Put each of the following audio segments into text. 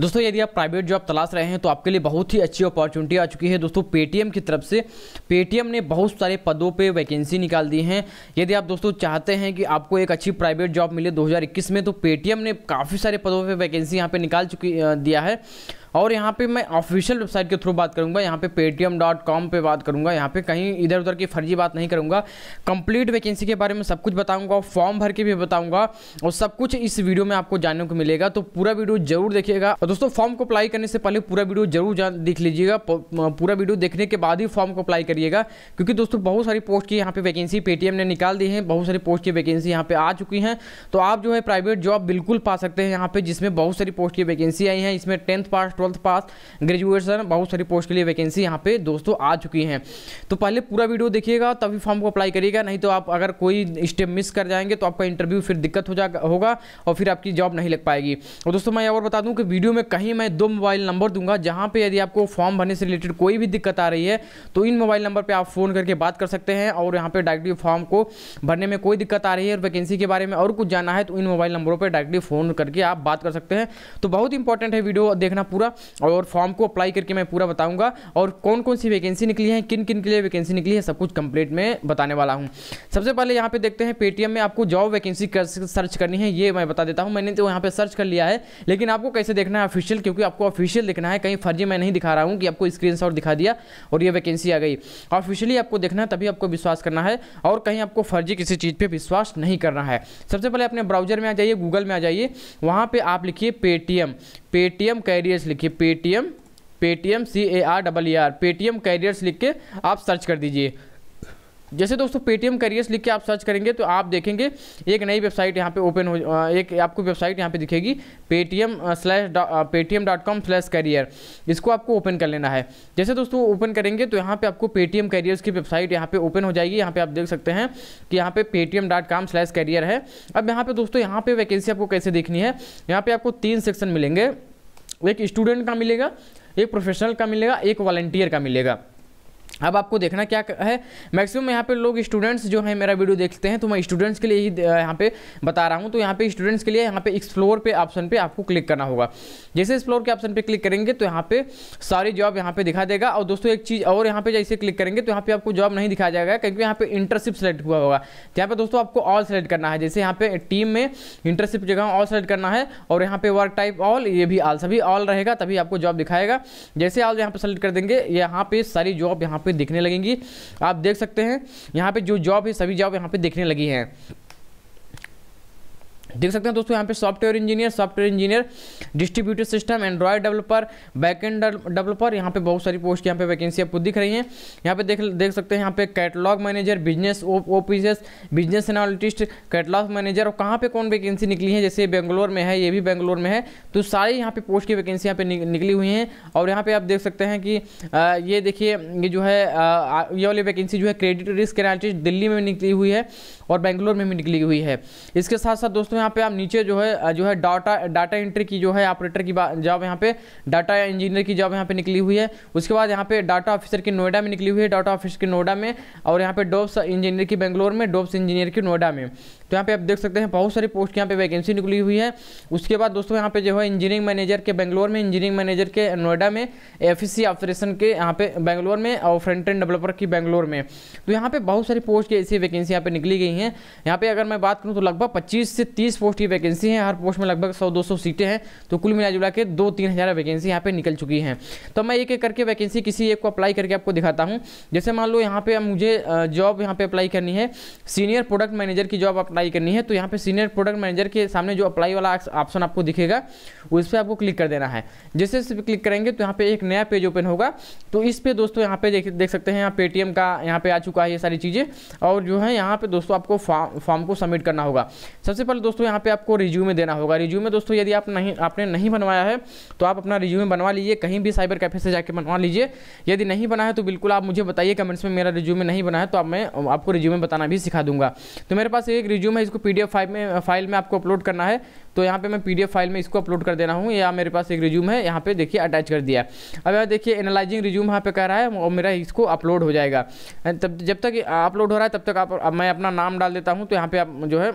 दोस्तों यदि आप प्राइवेट जॉब तलाश रहे हैं तो आपके लिए बहुत ही अच्छी अपॉर्चुनिटी आ चुकी है दोस्तों पेटीएम की तरफ से पेटीएम ने बहुत सारे पदों पर वैकेंसी निकाल दी हैं यदि आप दोस्तों चाहते हैं कि आपको एक अच्छी प्राइवेट जॉब मिले 2021 में तो पेटीएम ने काफ़ी सारे पदों पर वैकेंसी यहाँ पर निकाल चुकी दिया है और यहाँ पे मैं ऑफिशियल वेबसाइट के थ्रू बात करूँगा यहाँ पे पेटीएम डॉट कॉम पर बात करूँगा यहाँ पे कहीं इधर उधर की फर्जी बात नहीं करूँगा कंप्लीट वैकेंसी के बारे में सब कुछ बताऊँगा फॉर्म भर के भी बताऊँगा और सब कुछ इस वीडियो में आपको जानने को मिलेगा तो पूरा वीडियो जरूर देखिएगा और दोस्तों फॉर्म को अप्लाई करने से पहले पूरा वीडियो जरूर देख लीजिएगा पूरा वीडियो देखने के बाद ही फॉर्म को अप्लाई करिएगा क्योंकि दोस्तों बहुत सारी पोस्ट की यहाँ पे वैकेंसी पेटीएम ने निकाल दी है बहुत सारी पोस्ट की वैकेंसी यहाँ पे आ चुकी हैं तो आप जो है प्राइवेट जॉब बिल्कुल पा सकते हैं यहाँ पर जिसमें बहुत सारी पोस्ट की वैकेंसी आई है इसमें tenth pass twelfth pass graduation बहुत सारी पोस्ट के लिए वैकेंसी यहाँ पे दोस्तों आ चुकी हैं तो पहले पूरा वीडियो देखिएगा तभी फॉर्म को अप्लाई करिएगा नहीं तो आप अगर कोई स्टेप मिस कर जाएंगे तो आपका इंटरव्यू फिर दिक्कत हो जा होगा और फिर आपकी जॉब नहीं लग पाएगी और दोस्तों मैं और बता दूँ कि वीडियो में कहीं मैं दो मोबाइल नंबर दूंगा जहाँ पर यदि आपको फॉर्म भरने से रिलेटेड कोई भी दिक्कत आ रही है तो इन मोबाइल नंबर पर आप फ़ोन करके बात कर सकते हैं और यहाँ पर डायरेक्टली फॉर्म को भरने में कोई दिक्कत आ रही है और वैकेंसी के बारे में और कुछ जानना है तो इन मोबाइल नंबरों पर डायरेक्टली फ़ोन करके आप बात कर सकते हैं तो बहुत इंपॉर्टेंट है वीडियो देखना पूरा करूँगा और फॉर्म को अप्लाई करके मैं पूरा बताऊंगा और कौन कौन सी वैकेंसी निकली है किन किन के लिए वैकेंसी निकली है सब कुछ कंप्लीट में बताने वाला हूँ सबसे पहले यहाँ पे देखते हैं पेटीएम में आपको जॉब वैकेंसी सर्च करनी है ये मैं बता देता हूँ मैंने तो यहाँ पर सर्च कर लिया है लेकिन आपको कैसे देखना है ऑफिशियल क्योंकि आपको ऑफिशियल देखना है कहीं फर्जी मैं नहीं दिखा रहा हूँ कि आपको स्क्रीन दिखा दिया और ये वैकेंसी आ गई ऑफिशियली आपको देखना है तभी आपको विश्वास करना है और कहीं आपको फर्जी किसी चीज़ पर विश्वास नहीं करना है सबसे पहले अपने ब्राउजर में आ जाइए गूगल में आ जाइए वहाँ पर आप लिखिए पेटीएम पेटीएम कैरियर्स लिखिए Paytm Paytm C A R double E R Paytm careers लिख के आप सर्च कर दीजिए जैसे दोस्तों पेटीएम कैरियर्स लिख के आप सर्च करेंगे तो आप देखेंगे एक नई वेबसाइट यहाँ पे ओपन हो एक आपको वेबसाइट यहाँ पे दिखेगी Paytm slash Paytm dot com slash career इसको आपको ओपन कर लेना है जैसे दोस्तों ओपन करेंगे तो यहाँ पे आपको पेटीएम कैरियर्स की वेबसाइट यहाँ पे ओपन हो जाएगी यहाँ पे आप देख सकते हैं कि यहाँ पे Paytm dot com slash career है अब यहाँ पे दोस्तों यहाँ पे वैकेंसी आपको कैसे देखनी है यहाँ पे आपको तीन सेक्शन मिलेंगे एक स्टूडेंट का मिलेगा एक प्रोफेशनल का मिलेगा एक वॉलेंटियर का मिलेगा अब आपको देखना क्या है मैक्सिमम यहाँ पे लोग स्टूडेंट्स जो है मेरा वीडियो देखते हैं तो मैं स्टूडेंट्स के लिए ही यहाँ पे बता रहा हूँ तो यहाँ पे स्टूडेंट्स के लिए यहाँ पे एक्सप्लोर पे ऑप्शन पे आपको क्लिक करना होगा जैसे एक्सप्लोर के ऑप्शन पे क्लिक करेंगे तो यहाँ पे सारी जॉब यहाँ पे दिखा देगा और दोस्तों एक चीज़ और यहाँ पे जैसे क्लिक करेंगे तो यहाँ पे आपको जॉब नहीं दिखाया जाएगा क्योंकि यहाँ पे इंटरशिप सेलेक्ट हुआ होगा यहाँ पे दोस्तों आपको ऑल सेलेक्ट करना है जैसे यहाँ पे टीम में इंटरशिप जगह ऑल सेलेक्ट करना है और यहाँ पे वर्क टाइप ऑल ये भी ऑल सभी ऑल रहेगा तभी आपको जॉब दिखाएगा जैसे ऑल यहाँ पे सेलेक्ट कर देंगे यहाँ पे सारी जॉब यहाँ पे दिखने लगेंगी आप देख सकते हैं यहाँ पे जो जॉब है सभी जॉब यहाँ पे दिखने लगी हैं देख सकते हैं दोस्तों यहाँ पे software engineer software engineer distributor system Android developer backend developer यहाँ पे बहुत सारी पोस्ट यहाँ पे वैकेंसी आपको दिख रही हैं यहाँ पे देख देख सकते हैं यहाँ पे catalogue manager business OPCS business analyst catalogue manager और कहाँ पर कौन वैकेंसी निकली है जैसे बेंगलोर में है ये भी बेंगलोर में है तो सारी यहाँ पे पोस्ट की वैकेंसी यहाँ पे निकली हुई हैं और यहाँ पे आप देख सकते हैं कि ये देखिए ये जो है ये वाली वैकेंसी जो है क्रेडिट रिस्क एनालिटिस्ट दिल्ली में निकली हुई है और बेंगलोर में भी निकली हुई है इसके साथ साथ दोस्तों यहाँ पे आप नीचे जो है जो है डाटा डाटा एंट्री की जो है ऑपरेटर की जॉब यहाँ पे डाटा इंजीनियर की जॉब यहाँ पे निकली हुई है उसके बाद यहाँ पे डाटा ऑफिसर की नोएडा में निकली हुई है डाटा ऑफिसर की नोएडा में और यहाँ पे डोब्स इंजीनियर की बेंगलोर में डोब्स इंजीनियर की नोएडा में तो यहाँ पे आप देख सकते हैं बहुत सारी पोस्ट यहाँ पे वैकेंसी निकली हुई है उसके बाद दोस्तों यहाँ पे जो है इंजीनियरिंग मैनेजर के बेंगलोर में इंजीनियरिंग मैनेजर के नोएडा में एफ ऑपरेशन के यहाँ पे बेंगलोर में और फ्रंट एंड डेवलपर की बेंगलोर में तो यहाँ पे बहुत सारी पोस्ट की ऐसी वैकेंसी यहाँ पे निकली गई हैं यहाँ पे अगर मैं बात करूँ तो लगभग पच्चीस से तीस पोस्ट की वैकेंसी है हर पोस्ट में लगभग सौ दो सीटें हैं तो कुल मिला जुला के दो तीन हज़ार वैकेंसी यहाँ पे निकल चुकी हैं तो मैं एक एक करके वैकेंसी किसी एक को अप्लाई करके आपको दिखाता हूँ जैसे मान लो यहाँ पे मुझे जॉब यहाँ पे अप्लाई करनी है सीनियर प्रोडक्ट मैनेजर की जॉब अप्लाई करनी है तो यहाँ पे सीनियर प्रोडक्ट मैनेजर के सामने जो अप्लाई वाला ऑप्शन आपको दिखेगा उस पर आपको क्लिक कर देना है जैसे जैसे क्लिक करेंगे तो यहाँ पे एक नया पेज ओपन होगा तो इस पर दोस्तों यहाँ पे देख देख सकते हैं यहाँ पेटीएम का यहाँ पे आ चुका है ये सारी चीज़ें और जो है यहाँ पे दोस्तों आपको फॉर्म फॉर्म को सबमिट करना होगा सबसे पहले दोस्तों यहाँ पे आपको रिज्यूमे देना होगा रिज्यूमे दोस्तों यदि आप नहीं आपने नहीं बनवाया है तो आप अपना रिज्यूमे बनवा लीजिए कहीं भी साइबर कैफे से जाकर बनवा लीजिए यदि नहीं बना है तो बिल्कुल आप मुझे बताइए कमेंट्स में मेरा रिज्यूमे नहीं बना है तो आप मैं आपको रिज्यूमे बताना भी सिखा दूंगा तो मेरे पास एक रिज्यूम रिज्यूम है इसको पी फाइल में फाइल में आपको अपलोड करना है तो यहाँ पे मैं पी फाइल में इसको अपलोड कर देना हूँ या मेरे पास एक रिज्यूम है यहाँ पे देखिए अटैच कर दिया अब यहाँ देखिए एनालाइजिंग रिज्यूम यहाँ पे कह रहा है और मेरा इसको अपलोड हो जाएगा तब जब तक अपलोड हो रहा है तब तक आप मैं अपना नाम डाल देता हूँ तो यहाँ पर आप जो है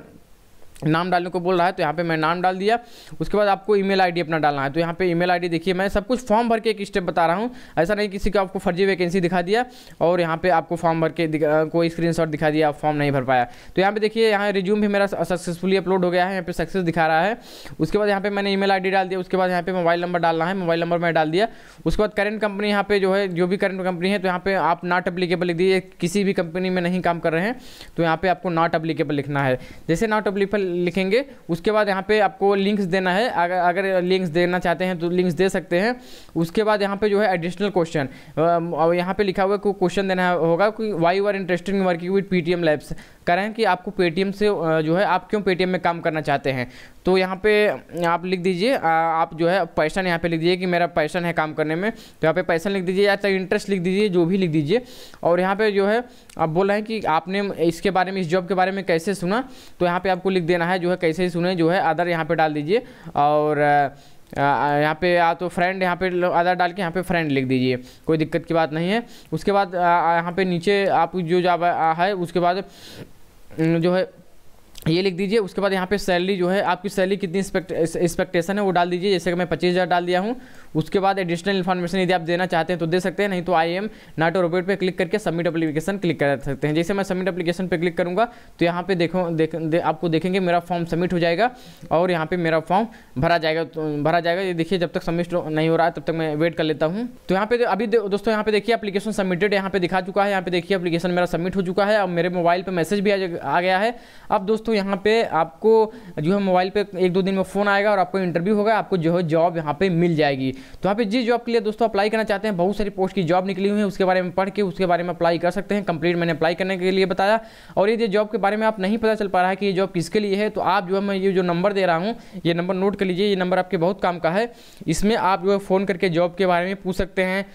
नाम डालने को बोल रहा है तो यहाँ पे मैं नाम डाल दिया उसके बाद आपको ईमेल आईडी अपना डालना है तो यहाँ पे ईमेल आईडी देखिए मैं सब कुछ फॉर्म भर के एक स्टेप बता रहा हूँ ऐसा नहीं किसी का आपको फर्जी वैकेंसी दिखा दिया और यहाँ पे आपको फॉर्म भर के कोई स्क्रीनशॉट दिखा दिया फॉर्म नहीं भर पाया तो यहाँ पर देखिए यहाँ रिज्यूम भी मेरा सक्सेसफुली अपलोड हो गया है यहाँ पर सक्सेस दिखा रहा है उसके बाद यहाँ पर मैंने ई मेल डाल दिया उसके बाद यहाँ पर मोबाइल नंबर डालना है मोबाइल नंबर मैं डाल दिया उसके बाद करेंट कंपनी यहाँ पे जो है जो भी करंट कंपनी है तो यहाँ पर आप नॉट अप्लीकेबल लिख दीजिए किसी भी कंपनी में नहीं काम कर रहे हैं तो यहाँ पर आपको नॉट अप्लीकेबल लिखना है जैसे नॉट अप्लीकेबल लिखेंगे उसके बाद यहाँ पे आपको लिंक्स देना है अगर अगर लिंक्स देना चाहते हैं तो लिंक्स दे सकते हैं उसके बाद यहाँ पे जो है एडिशनल क्वेश्चन यहाँ पे लिखा हुआ है क्वेश्चन देना होगा कि why you are interested in working with P T M labs कह रहे हैं कि आपको पेटीएम से जो है आप क्यों पेटीएम में काम करना चाहते हैं तो यहाँ पे आप लिख दीजिए आप जो है पैसन यहाँ पे लिख दीजिए कि मेरा पैसन है काम करने में तो यहाँ पे पैसन लिख दीजिए या चाहे तो इंटरेस्ट लिख दीजिए जो भी लिख दीजिए और यहाँ पे जो है आप बोल रहे हैं कि आपने इसके बारे में इस जॉब के बारे में कैसे सुना तो यहाँ पे आपको लिख देना है जो है कैसे सुने जो है अदर यहाँ पर डाल दीजिए और यहाँ पे या तो फ्रेंड यहाँ पे आधार डाल के यहाँ पे फ्रेंड लिख दीजिए कोई दिक्कत की बात नहीं है उसके बाद यहाँ पे नीचे आप जो जाब है उसके बाद जो है ये लिख दीजिए उसके बाद यहाँ पे सैलरी जो है आपकी सैलरी कितनी एक्सपेक्टेशन है वो डाल दीजिए जैसे कि मैं पच्चीस हज़ार डाल दिया हूँ उसके बाद एडिशनल इन्फॉर्मेशन यदि आप देना चाहते हैं तो दे सकते हैं नहीं तो आई एम नाटो रोबोट पे क्लिक करके सबमिट अप्लीकेशन क्लिक कर सकते हैं जैसे मैं सबमिट अपलीकेशन पे क्लिक करूँगा तो यहाँ पे देखो देख दे, आपको देखेंगे मेरा फॉर्म सबमिट हो जाएगा और यहाँ पर मेरा फॉर्म भरा जाएगा तो भरा जाएगा ये देखिए जब तक सबमिट नहीं हो रहा है तब तक मैं वेट कर लेता हूँ तो यहाँ पे अभी दोस्तों यहाँ पे देखिए अपलीकेशन सबमिटेड यहाँ पे दिखा चुका है यहाँ पे देखिए अपलीकेशन मेरा सबमिट हो चुका है और मेरे मोबाइल पर मैसेज भी आ गया है अब दोस्तों दोस्तों यहाँ पे आपको जो है मोबाइल पे एक दो दिन में फ़ोन आएगा और आपको इंटरव्यू होगा आपको जो है जॉब यहाँ पे मिल जाएगी तो यहाँ पे जिस जॉब के लिए दोस्तों अप्लाई करना चाहते हैं बहुत सारी पोस्ट की जॉब निकली हुई है उसके बारे में पढ़ के उसके बारे में अप्लाई कर सकते हैं कंप्लीट मैंने अप्लाई करने के लिए बताया और ये जॉब के बारे में आप नहीं पता चल पा रहा है कि ये जॉब किसके लिए है तो आप जो है मैं ये जो नंबर दे रहा हूँ ये नंबर नोट कर लीजिए ये नंबर आपके बहुत काम का है इसमें आप जो है फ़ोन करके जॉब के बारे में पूछ सकते हैं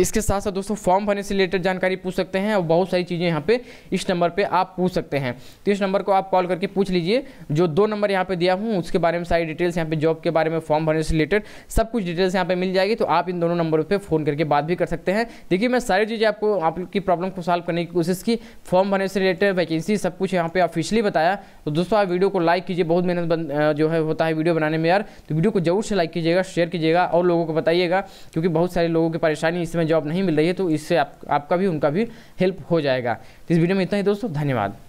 इसके साथ साथ दोस्तों फॉर्म भरने से रिलेटेड जानकारी पूछ सकते हैं और बहुत सारी चीज़ें यहाँ पे इस नंबर पे आप पूछ सकते हैं तो इस नंबर को आप कॉल करके पूछ लीजिए जो दो नंबर यहाँ पे दिया हूँ उसके बारे में सारी डिटेल्स यहाँ पे जॉब के बारे में फॉर्म भरने से रिलेटेड सब कुछ डिटेल्स यहाँ पर मिल जाएगी तो आप इन दोनों नंबरों पर फ़ोन करके बात भी कर सकते हैं देखिए मैं सारी चीज़ें आपको आपकी प्रॉब्लम को सॉल्व करने की कोशिश की फॉर्म भरने से रिलेटेड वैकेंसी सब कुछ यहाँ पर ऑफिशियली बताया तो दोस्तों आप वीडियो को लाइक कीजिए बहुत मेहनत जो है होता है वीडियो बनाने में यार तो वीडियो को जरूर से लाइक कीजिएगा शेयर कीजिएगा और लोगों को बताइएगा क्योंकि बहुत सारे लोगों की परेशानी इसमें में जॉब नहीं मिल रही है तो इससे आप, आपका भी उनका भी हेल्प हो जाएगा इस वीडियो में इतना ही दोस्तों धन्यवाद